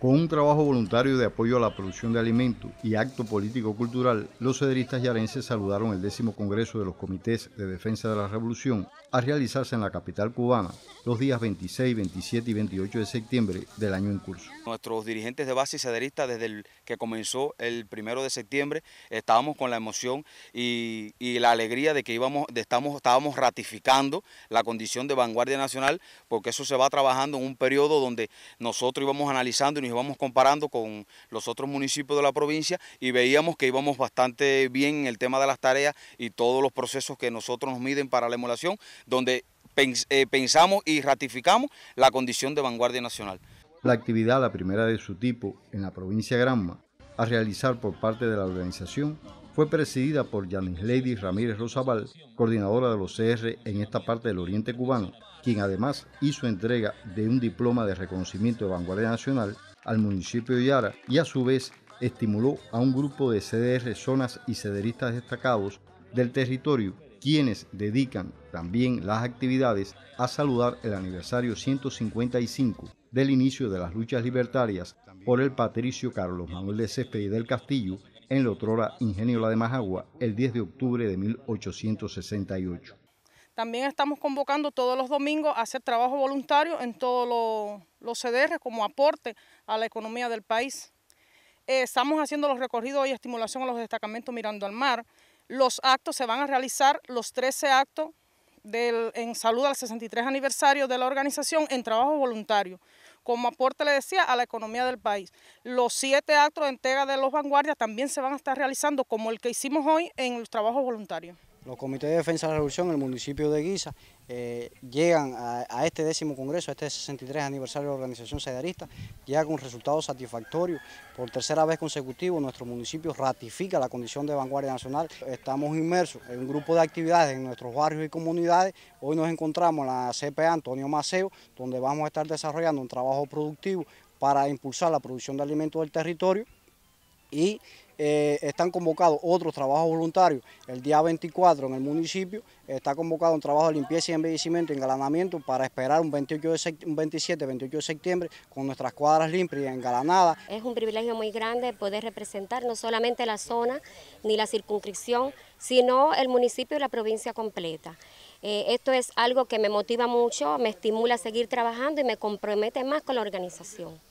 Con un trabajo voluntario de apoyo a la producción de alimentos y acto político-cultural, los cederistas yarenses saludaron el décimo Congreso de los Comités de Defensa de la Revolución a realizarse en la capital cubana los días 26, 27 y 28 de septiembre del año en curso. Nuestros dirigentes de base cederistas desde el que comenzó el primero de septiembre estábamos con la emoción y, la alegría de que íbamos, de estamos, estábamos ratificando la condición de vanguardia nacional porque eso se va trabajando en un periodo donde nosotros íbamos analizando y ...nos íbamos comparando con los otros municipios de la provincia y veíamos que íbamos bastante bien en el tema de las tareas y todos los procesos que nosotros nos miden para la emulación, donde eh, pensamos y ratificamos la condición de vanguardia nacional. La actividad, la primera de su tipo en la provincia Granma, a realizar por parte de la organización, fue presidida por Yanis Lady Ramírez Rosabal, coordinadora de los CR en esta parte del Oriente Cubano, quien además hizo entrega de un diploma de reconocimiento de vanguardia nacional al municipio de Yara y a su vez estimuló a un grupo de CDR, zonas y cederistas destacados del territorio, quienes dedican también las actividades a saludar el aniversario 155 del inicio de las luchas libertarias por el patricio Carlos Manuel de Céspedes del Castillo en la otrora Ingenio La de Majagua el 10 de octubre de 1868. También estamos convocando todos los domingos a hacer trabajo voluntario en todos los CDR como aporte a la economía del país. Eh, estamos haciendo los recorridos y estimulación a los destacamentos mirando al mar. Los actos se van a realizar, los 13 actos en salud al 63 aniversario de la organización en trabajo voluntario, como aporte, le decía, a la economía del país. Los siete actos de entrega de los vanguardias también se van a estar realizando, como el que hicimos hoy, en el trabajo voluntario. Los comités de defensa de la revolución en el municipio de Guisa eh, llegan a, este décimo congreso, a este 63 aniversario de la organización cederista, llega con resultados satisfactorios. Por tercera vez consecutiva nuestro municipio ratifica la condición de vanguardia nacional. Estamos inmersos en un grupo de actividades en nuestros barrios y comunidades. Hoy nos encontramos en la CPA Antonio Maceo, donde vamos a estar desarrollando un trabajo productivo para impulsar la producción de alimentos del territorio y eh, están convocados otros trabajos voluntarios. El día 24 en el municipio está convocado un trabajo de limpieza y embellecimiento, engalanamiento para esperar un, 28 un 27, 28 de septiembre con nuestras cuadras limpias y engalanadas. Es un privilegio muy grande poder representar no solamente la zona ni la circunscripción, sino el municipio y la provincia completa. Eh, esto es algo que me motiva mucho, me estimula a seguir trabajando y me compromete más con la organización.